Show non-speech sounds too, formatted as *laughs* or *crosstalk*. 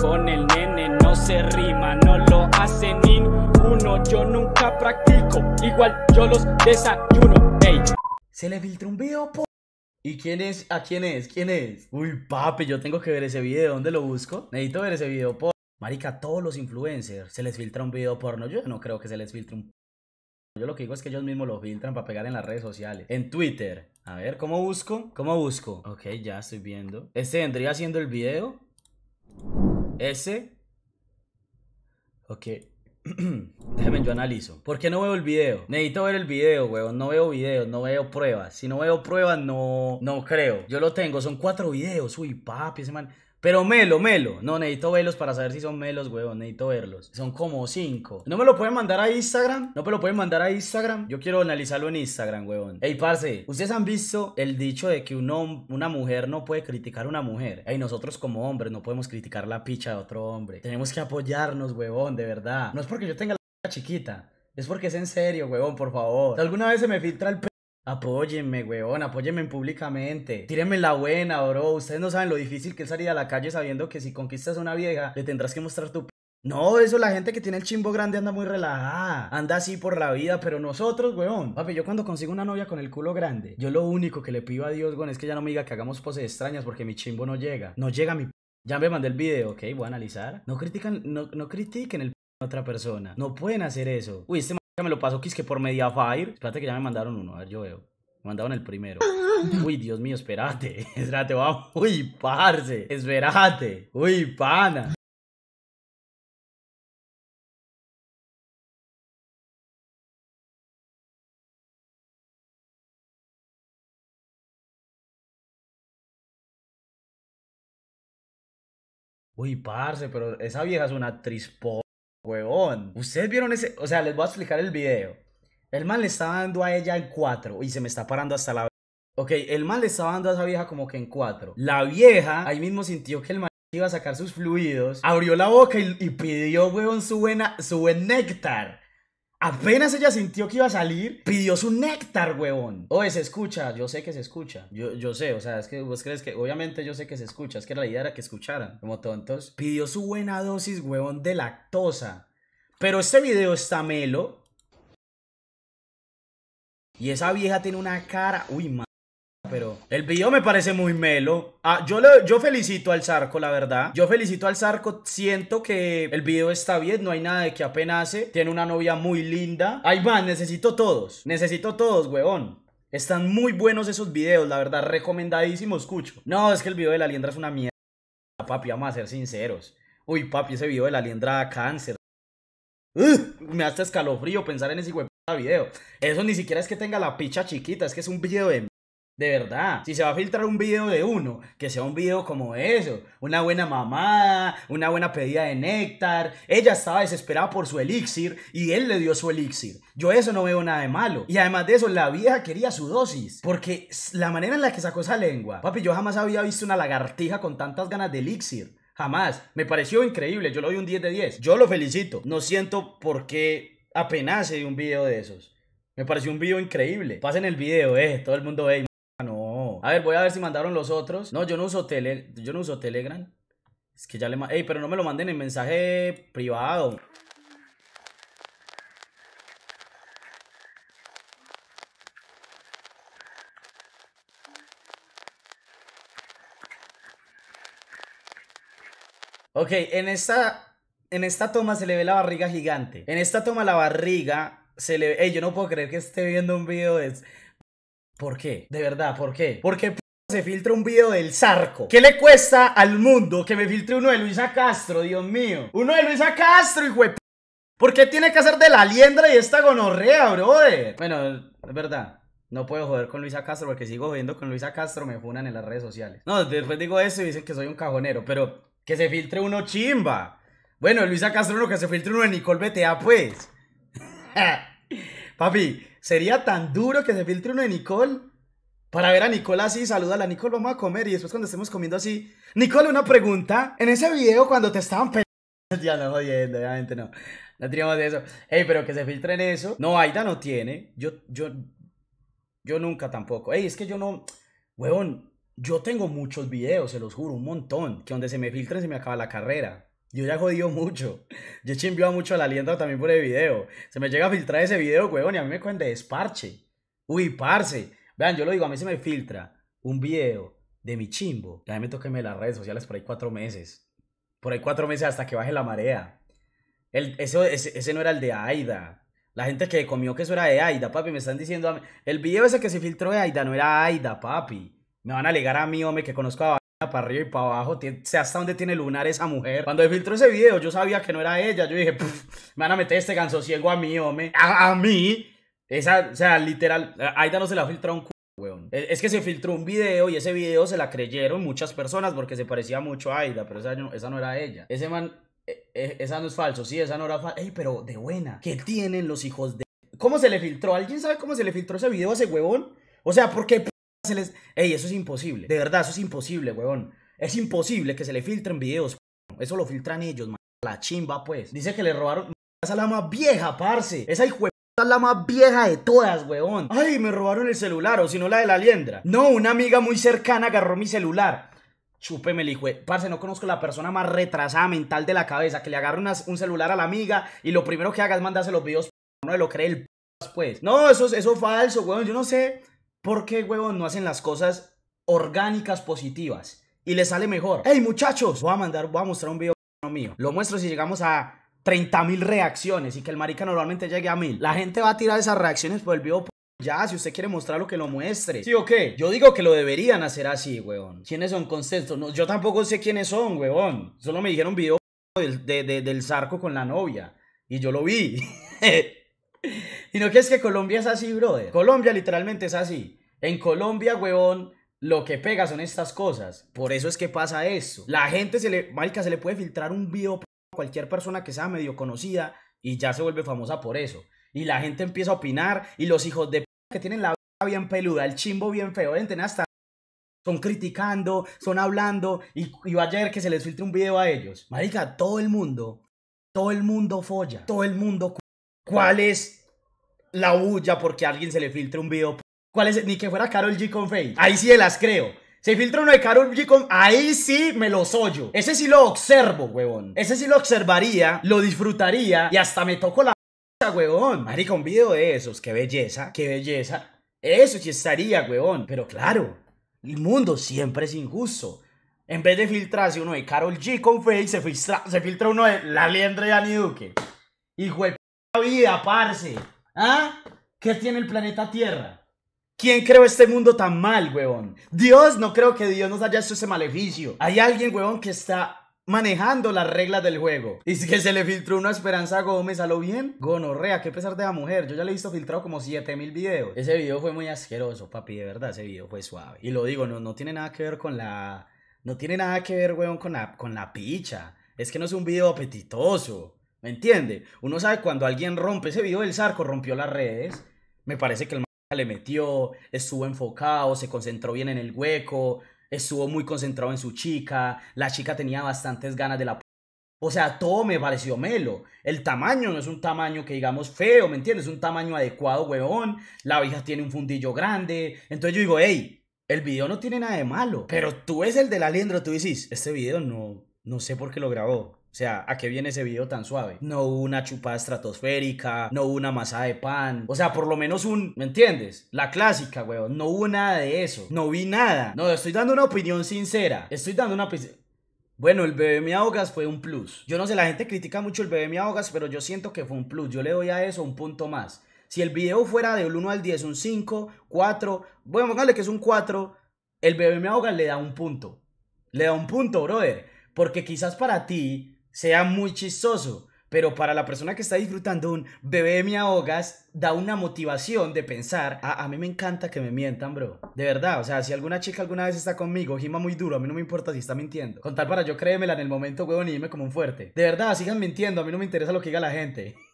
Con el nene no se rima, no lo hace ninguno. Yo nunca practico, igual yo los desayuno. Se le filtra un video, por... ¿Y quién es? ¿A quién es? ¿Quién es? Uy, papi, yo tengo que ver ese video. ¿Dónde lo busco? Necesito ver ese video, por. Marica, todos los influencers se les filtra un video porno. Yo no creo que se les filtre un. Yo lo que digo es que ellos mismos lo filtran para pegar en las redes sociales. En Twitter. A ver, ¿cómo busco? ¿Cómo busco? Ok, ya estoy viendo. Este vendría haciendo el video. Ese Ok. *clears throat* Déjenme, yo analizo. ¿Por qué no veo el video? Necesito ver el video, weón. No veo videos, no veo pruebas. Si no veo pruebas, no, no creo. Yo lo tengo, son cuatro videos. Uy, papi, ese man. Pero melo, melo. No, necesito verlos para saber si son melos, huevón. Necesito verlos. Son como cinco. ¿No me lo pueden mandar a Instagram? ¿No me lo pueden mandar a Instagram? Yo quiero analizarlo en Instagram, huevón. Ey, parce, ¿ustedes han visto el dicho de que una mujer no puede criticar a una mujer? Ey, nosotros como hombres no podemos criticar la picha de otro hombre. Tenemos que apoyarnos, huevón, de verdad. No es porque yo tenga la chiquita. Es porque es en serio, huevón, por favor. ¿Alguna vez se me filtra el Apóyenme, weón, apóyenme públicamente. Tírenme la buena, bro. Ustedes no saben lo difícil que es salir a la calle sabiendo que si conquistas a una vieja, le tendrás que mostrar tu no, eso la gente que tiene el chimbo grande anda muy relajada, anda así por la vida, pero nosotros, weón. Papi, yo cuando consigo una novia con el culo grande, yo lo único que le pido a Dios, weón, es que ya no me diga que hagamos poses extrañas porque mi chimbo no llega. No llega mi... Ya me mandé el video, ok, voy a analizar. No critican, no, no critiquen el... otra persona. No pueden hacer eso. Uy, este ya me lo pasó Quisque por Mediafire. Espérate que ya me mandaron uno, a ver, yo veo. Me mandaron el primero. *laughs* Uy, Dios mío, espérate. *laughs* Espérate, vamos. Uy, parce. Espérate. Uy, pana. Uy, parce, pero esa vieja es una trispo. Huevón. Ustedes vieron ese. O sea, les voy a explicar el video. El man le estaba dando a ella en cuatro y se me está parando hasta la. Ok, el man le estaba dando a esa vieja como que en cuatro. La vieja ahí mismo sintió que el man iba a sacar sus fluidos, abrió la boca y, y pidió, huevón, su, buena, su buen néctar. Apenas ella sintió que iba a salir, pidió su néctar, huevón. Oye, se escucha, yo sé que se escucha. Yo, sé, o sea, es que vos crees que, obviamente yo sé que se escucha, es que la idea era que escucharan, como tontos. Pidió su buena dosis, huevón, de lactosa. Pero este video está melo. Y esa vieja tiene una cara, uy, mal pero el video me parece muy melo. Ah, yo, yo felicito al Zarco, la verdad. Yo felicito al Zarco. Siento que el video está bien, no hay nada de que apenas Tiene una novia muy linda. ahí va necesito todos. Necesito todos, huevón Están muy buenos esos videos, la verdad, recomendadísimo, escucho. No, es que el video de la liendra es una mierda, papi, vamos a ser sinceros. Uy, papi, ese video de la liendra da cáncer. me hace escalofrío pensar en ese video. Eso ni siquiera es que tenga la picha chiquita, es que es un video de de verdad, si se va a filtrar un video de uno, que sea un video como eso, una buena mamada, una buena pedida de néctar. Ella estaba desesperada por su elixir y él le dio su elixir. Yo eso no veo nada de malo. Y además de eso, la vieja quería su dosis, porque la manera en la que sacó esa lengua, papi, yo jamás había visto una lagartija con tantas ganas de elixir. Jamás. Me pareció increíble. Yo lo doy un 10 de 10. Yo lo felicito. No siento por qué apenas se dio un video de esos. Me pareció un video increíble. Pasen el video, eh. Todo el mundo ve. A ver, voy a ver si mandaron los otros. No, yo no uso, tele, yo no uso Telegram. Es que ya le... Ey, pero no me lo manden en mensaje privado. Ok, en esta, en esta toma se le ve la barriga gigante. En esta toma la barriga se le ve... Ey, yo no puedo creer que esté viendo un video de... ¿Por qué? De verdad, ¿por qué? Porque se filtra un video del Zarco. ¿Qué le cuesta al mundo que me filtre uno de Luisa Castro, Dios mío? Uno de Luisa Castro, hijo de p... ¿Por qué tiene que hacer de la liendra y esta gonorrea, brother? Bueno, es verdad. No puedo joder con Luisa Castro porque sigo jodiendo con Luisa Castro, me funan en las redes sociales. No, después digo eso y dicen que soy un cajonero, pero que se filtre uno chimba. Bueno, Luisa Castro lo que se filtre uno de Nicole BTA, pues. *laughs* Papi, sería tan duro que se filtre uno de Nicole para ver a Nicole así, la Nicole, vamos a comer y después cuando estemos comiendo así. Nicole, una pregunta. En ese video cuando te estaban *laughs* Ya no obviamente no. No teníamos eso. Ey, pero que se filtre en eso. No, Aida no tiene. Yo, yo, yo nunca tampoco. hey, es que yo no. Huevón, yo tengo muchos videos, se los juro, un montón. Que donde se me filtre se me acaba la carrera. Yo ya jodido mucho. Yo chimbió mucho la lienda también por el video. Se me llega a filtrar ese video, huevón, y a mí me cogen de desparche. Uy, parce. Vean, yo lo digo, a mí se me filtra un video de mi chimbo. Ya me las redes sociales por ahí cuatro meses. Por ahí cuatro meses hasta que baje la marea. ese, no era el de Aida. La gente que comió que eso era de Aida, papi, me están diciendo. el video ese que se filtró de Aida no era Aida, papi. Me van a alegar a mí, hombre, que conozco a para arriba y para abajo, sea, hasta dónde tiene lunar esa mujer. Cuando filtró ese video, yo sabía que no era ella, yo dije, me van a meter este ganso ciego a mí, hombre, a, mí. Esa, o sea, literal, Aida no se la filtró un Weón. E, es que se filtró un video y ese video se la creyeron muchas personas porque se parecía mucho a Aida, pero esa no, era ella. Ese man, e, e, esa no es falso, sí, esa no era falso. Ey, pero de buena, ¿qué tienen los hijos de... ¿Cómo se le filtró? ¿Alguien sabe cómo se le filtró ese video a ese huevón? O sea, porque Ey, eso es imposible. De verdad, eso es imposible, weón. Es imposible que se le filtren videos. Eso lo filtran ellos, La chimba, pues. Dice que le robaron... Esa es la más vieja, parce. Esa hijo es la más vieja de todas, weón. Ay, me robaron el celular, o si no la de la liendra. No, una amiga muy cercana agarró mi celular. Chúpeme el hijo. Parce, no conozco la persona más retrasada mental de la cabeza. Que le agarre un celular a la amiga y lo primero que haga es mandarse los videos. No lo cree el pues. No, eso, eso es falso, weón. Yo no sé. ¿por qué, huevón, no hacen las cosas orgánicas positivas? Y les sale mejor. ¡Hey, muchachos! Voy a mandar, voy a mostrar un video mío. Lo muestro si llegamos a 30.000 reacciones y que el marica normalmente llegue a 1.000. La gente va a tirar esas reacciones por el video. Ya, si usted quiere mostrar lo que lo muestre. ¿Sí o qué? Yo digo que lo deberían hacer así, huevón. ¿Quiénes son conceptos? No, yo tampoco sé quiénes son, huevón. Solo me dijeron video del, del zarco con la novia. Y yo lo vi. *laughs* *laughs* Y no que es que Colombia es así, brother. Colombia literalmente es así. En Colombia, huevón, lo que pega son estas cosas. Por eso es que pasa eso. La gente se le, marica, se le puede filtrar un video a cualquier persona que sea medio conocida y ya se vuelve famosa por eso. Y la gente empieza a opinar y los hijos de p que tienen la bien peluda, el chimbo bien feo, deben hasta son criticando, son hablando y, y vaya a ver que se les filtre un video a ellos. Marica, todo el mundo, todo el mundo folla, todo el mundo. ¿Cuál es la bulla porque a alguien se le filtra un video. ¿Cuál es? Ni que fuera Carol G con Faye. Ahí sí las creo. Se filtra uno de Carol G con... Ahí sí me lo soyo. Ese sí lo observo, huevón. Ese sí lo observaría, lo disfrutaría y hasta me toco la... Huevón. Marica, un video de esos. Qué belleza, qué belleza. Eso sí estaría, huevón. Pero claro, el mundo siempre es injusto. En vez de filtrarse uno de Carol G con Faye, se filtra, se filtra uno de La liendra y Danny Duque. Hijo de p vida, parce. ¿Ah? ¿Qué tiene el planeta Tierra? ¿Quién creó este mundo tan mal, huevón? Dios, no creo que Dios nos haya hecho ese maleficio. Hay alguien, huevón, que está manejando las reglas del juego. Y que se le filtró una Esperanza Gómez a bien. Gonorrea, qué pesar de la mujer. Yo ya le he visto filtrado como 7000 videos. Ese video fue muy asqueroso, papi, de verdad, ese video fue suave. Y lo digo, no, no tiene nada que ver con la... No tiene nada que ver, huevón, con la, con la picha. Es que no es un video apetitoso. ¿Me entiende? Uno sabe cuando alguien rompe ese video del Zarco, rompió las redes. Me parece que el le metió, estuvo enfocado, se concentró bien en el hueco, estuvo muy concentrado en su chica, la chica tenía bastantes ganas de la... O sea, todo me pareció melo. El tamaño no es un tamaño que digamos feo, ¿me entiendes? Es un tamaño adecuado, huevón. La vieja tiene un fundillo grande. Entonces yo digo, hey, el video no tiene nada de malo. Pero tú es el del aliendro, tú dices, este video no, no sé por qué lo grabó. O sea, ¿a qué viene ese video tan suave? No hubo una chupada estratosférica, no hubo una masa de pan. O sea, por lo menos un, ¿me entiendes? La clásica, weón. No hubo nada de eso. No vi nada. No, estoy dando una opinión sincera. Estoy dando una bueno, el bebé me ahogas fue un plus. Yo no sé, la gente critica mucho el bebé me ahogas, pero yo siento que fue un plus. Yo le doy a eso un punto más. Si el video fuera del 1 al 10, un 5, 4, bueno, póngale que es un 4, el bebé me ahogas le da un punto. Le da un punto, brother. Porque quizás para ti sea muy chistoso, pero para la persona que está disfrutando un bebé me ahogas, da una motivación de pensar, a, ah, a mí me encanta que me mientan, bro. De verdad, o sea, si alguna chica alguna vez está conmigo, gima muy duro, a mí no me importa si está mintiendo. Con tal para yo créemela en el momento, huevón, y dime como un fuerte. De verdad, sigan mintiendo, a mí no me interesa lo que diga la gente.